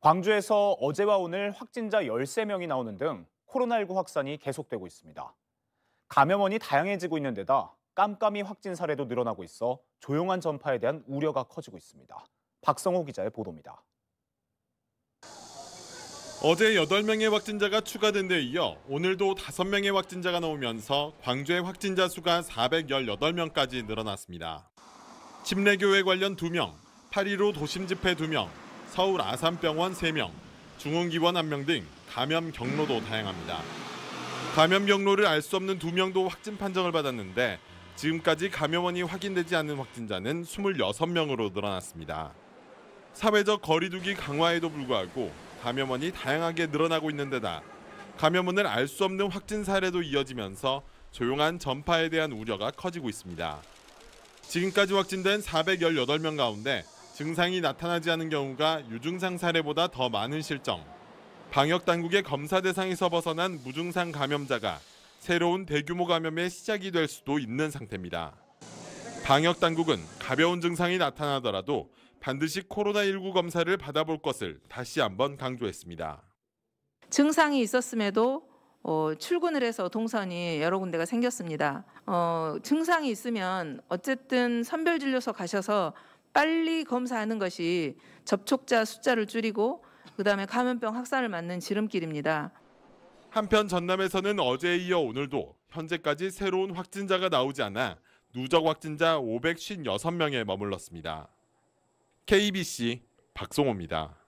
광주에서 어제와 오늘 확진자 13명이 나오는 등 코로나19 확산이 계속되고 있습니다. 감염원이 다양해지고 있는 데다 깜깜이 확진 사례도 늘어나고 있어 조용한 전파에 대한 우려가 커지고 있습니다. 박성호 기자의 보도입니다. 어제 8명의 확진자가 추가된 데 이어 오늘도 5명의 확진자가 나오면서 광주의 확진자 수가 418명까지 늘어났습니다. 침례교회 관련 2명, 8.15 도심 집회 2명, 서울 아산병원 3명, 중흥기원 1명 등 감염 경로도 다양합니다. 감염 경로를 알 수 없는 2명도 확진 판정을 받았는데 지금까지 감염원이 확인되지 않은 확진자는 26명으로 늘어났습니다. 사회적 거리두기 강화에도 불구하고 감염원이 다양하게 늘어나고 있는 데다 감염원을 알 수 없는 확진 사례도 이어지면서 조용한 전파에 대한 우려가 커지고 있습니다. 지금까지 확진된 418명 가운데 증상이 나타나지 않은 경우가 유증상 사례보다 더 많은 실정. 방역 당국의 검사 대상에서 벗어난 무증상 감염자가 새로운 대규모 감염의 시작이 될 수도 있는 상태입니다. 방역 당국은 가벼운 증상이 나타나더라도 반드시 코로나19 검사를 받아볼 것을 다시 한번 강조했습니다. 증상이 있었음에도 어, 출근을 해서 동선이 여러 군데가 생겼습니다. 어, 증상이 있으면 어쨌든 선별진료소 가셔서 빨리 검사하는 것이 접촉자 숫자를 줄이고 그다음에 감염병 확산을 막는 지름길입니다. 한편 전남에서는 어제에 이어 오늘도 현재까지 새로운 확진자가 나오지 않아 누적 확진자 556명에 머물렀습니다. KBC 박송호입니다.